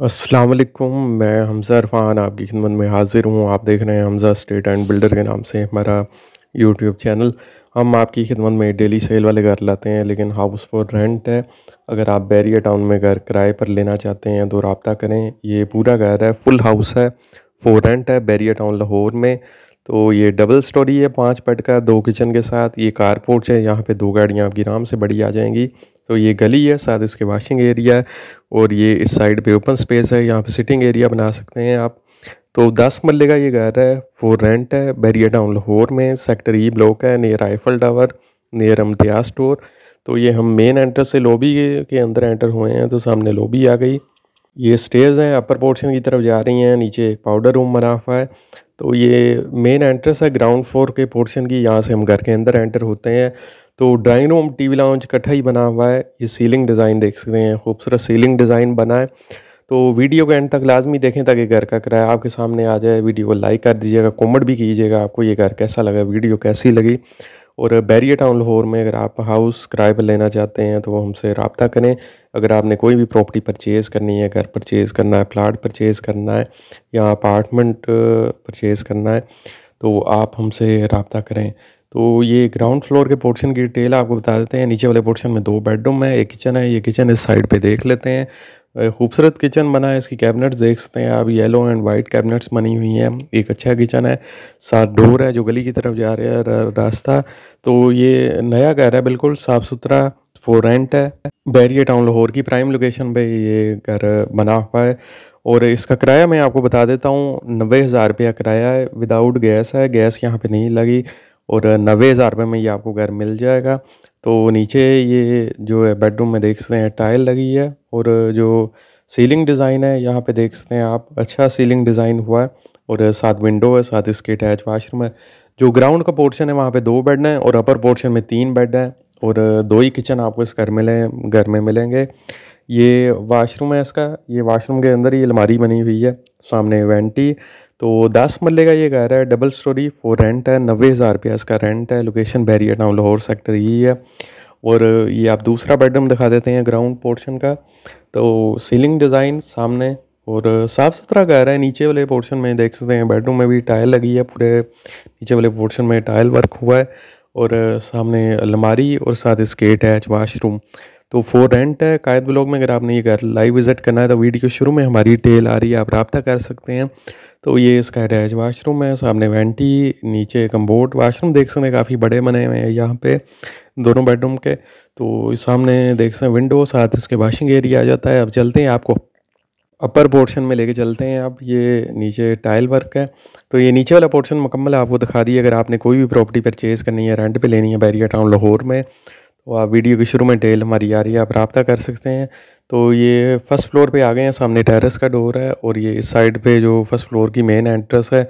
वालेकुम मैं हमज़ा इरफान आपकी खिदमत में हाज़िर हूँ आप देख रहे हैं हमज़ा स्टेट एंड बिल्डर के नाम से हमारा यूट्यूब चैनल हम आपकी खिदमत में डेली सेल वाले घर लाते हैं लेकिन हाउस फॉर रेंट है अगर आप बैरिया टाउन में घर किराए पर लेना चाहते हैं तो रबता करें ये पूरा घर है फुल हाउस है फॉर रेंट है बैरिया टाउन लाहौर में तो ये डबल स्टोरी है पाँच पट का दो किचन के साथ ये कारपोर्ट है यहाँ पर दो गाड़ियाँ आपकी आराम से बड़ी आ जाएंगी तो ये गली है साथ इसके वॉशिंग एरिया और ये इस साइड पे ओपन स्पेस है यहाँ पे सिटिंग एरिया बना सकते हैं आप तो दस मल्ले का ये घर है वो रेंट है बैरिया टाउन लाहौर में सेक्टर ई ब्लॉक है नियर आइफल टावर नियर अमतिया स्टोर तो ये हम मेन एंटर से लॉबी के अंदर एंटर हुए हैं तो सामने लॉबी आ गई ये स्टेज हैं अपर पोर्शन की तरफ जा रही हैं नीचे एक पाउडर रूम बना हुआ है तो ये मेन एंट्रेंस है ग्राउंड फ्लोर के पोर्शन की यहाँ से हम घर के अंदर एंटर होते हैं तो ड्राइंग रूम टीवी लाउंज इकट्ठा ही बना हुआ है ये सीलिंग डिज़ाइन देख सकते हैं खूबसूरत सीलिंग डिज़ाइन बना है तो वीडियो के एंड तक लाजमी देखें ताकि घर का किराया आपके सामने आ जाए वीडियो को लाइक कर दीजिएगा कॉमेंट भी कीजिएगा आपको ये घर कैसा लगा वीडियो कैसी लगी और बैरियर टाउन लाहौर में अगर आप हाउस किराए पर लेना चाहते हैं तो हमसे रबता करें अगर आपने कोई भी प्रॉपर्टी परचेज़ करनी है घर परचेज़ करना है प्लाट परचेज़ करना है या अपार्टमेंट परचेज़ करना है तो आप हमसे रबता करें तो ये ग्राउंड फ्लोर के पोर्शन की डिटेल आपको बता देते हैं नीचे वाले पोर्शन में दो बेडरूम है एक किचन है ये किचन इस साइड पे देख लेते हैं खूबसूरत किचन बना है इसकी कैबिनेट्स देख सकते हैं आप येलो एंड वाइट कैबिनेट्स बनी हुई हैं एक अच्छा किचन है साथ डोर है जो गली की तरफ जा रहा है रास्ता तो ये नया घर है बिल्कुल साफ़ सुथरा फोर रेंट है बैरिया टाउन लाहौर की प्राइम लोकेशन पर ये घर बना हुआ है और इसका किराया मैं आपको बता देता हूँ नब्बे हज़ार रुपया किराया है विदाउट गैस है गैस यहाँ पे नहीं लगी और नब्बे हज़ार रुपये में ये आपको घर मिल जाएगा तो नीचे ये जो है बेडरूम में देख सकते हैं टाइल लगी है और जो सीलिंग डिज़ाइन है यहाँ पे देख सकते हैं आप अच्छा सीलिंग डिज़ाइन हुआ है और साथ विंडो है साथ इसके अटैच वाशरूम है जो ग्राउंड का पोर्शन है वहाँ पे दो बेड हैं और अपर पोर्शन में तीन बेड हैं और दो ही किचन आपको इस घर में घर में मिलेंगे ये वाशरूम है इसका ये वाशरूम के अंदर ये अलमारी बनी हुई है सामने वेंटी तो दस मल्ले का ये घर है डबल स्टोरी फोर रेंट है नब्बे हज़ार रुपया इसका रेंट है लोकेशन बैरियर टाउन लाहौर सेक्टर ये है और ये आप दूसरा बेडरूम दिखा देते हैं ग्राउंड पोर्शन का तो सीलिंग डिज़ाइन सामने और साफ़ सुथरा घर है नीचे वाले पोर्शन में देख सकते हैं बेडरूम में भी टाइल लगी है पूरे नीचे वाले पोर्शन में टाइल वर्क हुआ है और सामने अलमारी और साथ स्केट है वाशरूम तो फोर रेंट है कायद ब्लॉग में अगर आपने ये घर लाइव विज़िट करना है तो वीडियो शुरू में हमारी डिटेल आ रही है आप रबता कर सकते हैं तो ये इसका अटैच वाशरूम है सामने वेंटी नीचे कम्बोर्ड वाशरूम देख सकते हैं काफ़ी बड़े बने हुए हैं यहाँ पे दोनों बेडरूम के तो सामने देख सकते हैं विंडो साथ इसके वाशिंग एरिया आ जाता है अब चलते हैं आपको अपर पोर्शन में लेके चलते हैं आप ये नीचे टाइल वर्क है तो ये नीचे वाला पोर्शन मुकम्मल आपको दिखा दिए अगर आपने कोई भी प्रॉपर्टी परचेज़ करनी है रेंट पे लेनी है बैरिया टाउन लाहौर में और आप वीडियो के शुरू में डेल हमारी आ रही है आप रबता कर सकते हैं तो ये फर्स्ट फ्लोर पे आ गए हैं सामने टेरेस का डोर है और ये इस साइड पे जो फर्स्ट फ्लोर की मेन एंट्रेंस है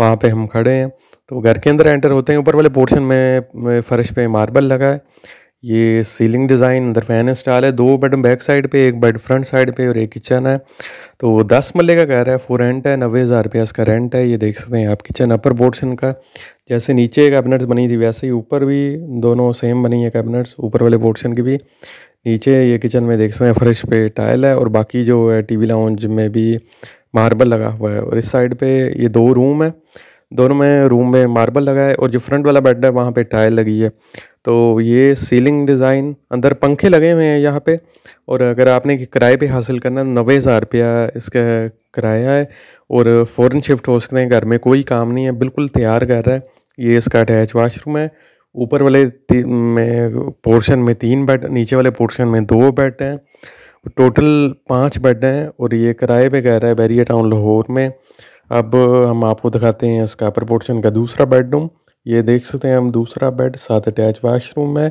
वहाँ पे हम खड़े हैं तो घर के अंदर एंटर होते हैं ऊपर वाले पोर्शन में, में फ़र्श पे मार्बल लगा है ये सीलिंग डिज़ाइन अंदर फैन इंस्टॉल है दो बेड बैक साइड पे एक बेड फ्रंट साइड पे और एक किचन है तो दस मल्ले का घर है फोर रेंट है नब्बे हज़ार रुपया इसका रेंट है ये देख सकते हैं आप किचन अपर पोर्शन का जैसे नीचे कैबिनेट्स बनी थी वैसे ही ऊपर भी दोनों सेम बनी है कैबिनेट्स ऊपर वाले पोर्शन की भी नीचे ये किचन में देख सकते हैं फ्रेश पे टाइल है और बाकी जो है टीवी लाउंज में भी मार्बल लगा हुआ है और इस साइड पर ये दो रूम है दोनों में रूम में मार्बल लगा है और जो फ्रंट वाला बेड है वहाँ पर टाइल लगी है तो ये सीलिंग डिज़ाइन अंदर पंखे लगे हुए हैं यहाँ पे और अगर आपने किराए पे हासिल करना नबे हज़ार रुपया इसका किराया है और फ़ौरन शिफ्ट हो सकते हैं घर में कोई काम नहीं है बिल्कुल तैयार कर रहा है ये इसका अटैच वाशरूम है ऊपर वाले में पोर्शन में तीन बेड नीचे वाले पोर्शन में दो बेड हैं टोटल पाँच बेड हैं और ये किराए पर कह रहा है बैरिया टाउन लाहौर में अब हम आपको दिखाते हैं इसका अपर पोर्शन का दूसरा बेडरूम ये देख सकते हैं हम दूसरा बेड साथ अटैच वाशरूम है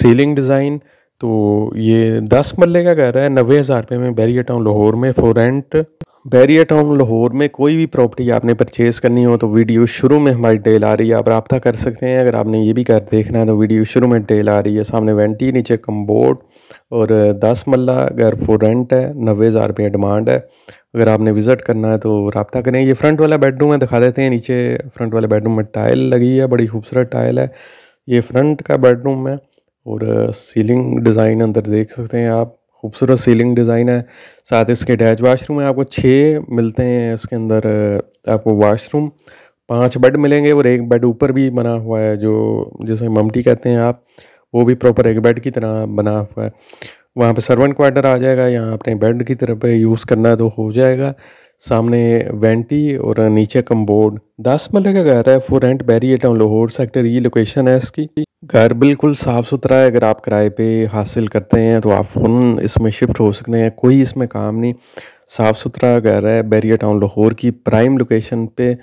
सीलिंग डिज़ाइन तो ये दस मल्ले का घर है नबे हज़ार रुपये में बैरिया टाउन लाहौर में फोर रेंट बैरिया टाउन लाहौर में कोई भी प्रॉपर्टी आपने परचेज़ करनी हो तो वीडियो शुरू में हमारी डेल आ रही है आप रबा कर सकते हैं अगर आपने ये भी कर देखना है तो वीडियो शुरू में डेल आ रही है सामने वेंटी नीचे कम्बोर्ड और दस मल्ला अगर फोर रेंट है नबे हज़ार रुपये डिमांड है अगर आपने विज़िट करना है तो रबता करें ये फ्रंट वाला बेडरूम है दिखा देते हैं नीचे फ्रंट वाले बेडरूम में टाइल लगी है बड़ी खूबसूरत टाइल है ये फ्रंट का बेडरूम है और सीलिंग डिज़ाइन अंदर देख सकते हैं आप खूबसूरत सीलिंग डिज़ाइन है साथ इसके अटैच वाशरूम है आपको छः मिलते हैं इसके अंदर आपको वाशरूम पांच बेड मिलेंगे और एक बेड ऊपर भी बना हुआ है जो जैसे ममटी कहते हैं आप वो भी प्रॉपर एक बेड की तरह बना हुआ है वहाँ पे सर्वेंट क्वार्टर आ जाएगा यहाँ अपने बेड की तरफ यूज़ करना है तो हो जाएगा सामने वेंटी और नीचे कम्बोर्ड दस मल्ले का घर है for rent Bahria Lahore sector ये लोकेशन है इसकी घर बिल्कुल साफ़ सुथरा है अगर आप किराए पे हासिल करते हैं तो आप फोन इसमें शिफ्ट हो सकते हैं कोई इसमें काम नहीं साफ़ सुथरा घर है बैरिया टाउन लाहौर की प्राइम लोकेशन पे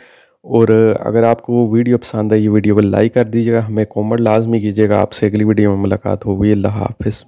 और अगर आपको वीडियो पसंद है ये वीडियो को लाइक कर दीजिएगा हमें कॉमेंट लाजमी कीजिएगा आपसे अगली वीडियो में मुलाकात होगी अल्लाह हाफ़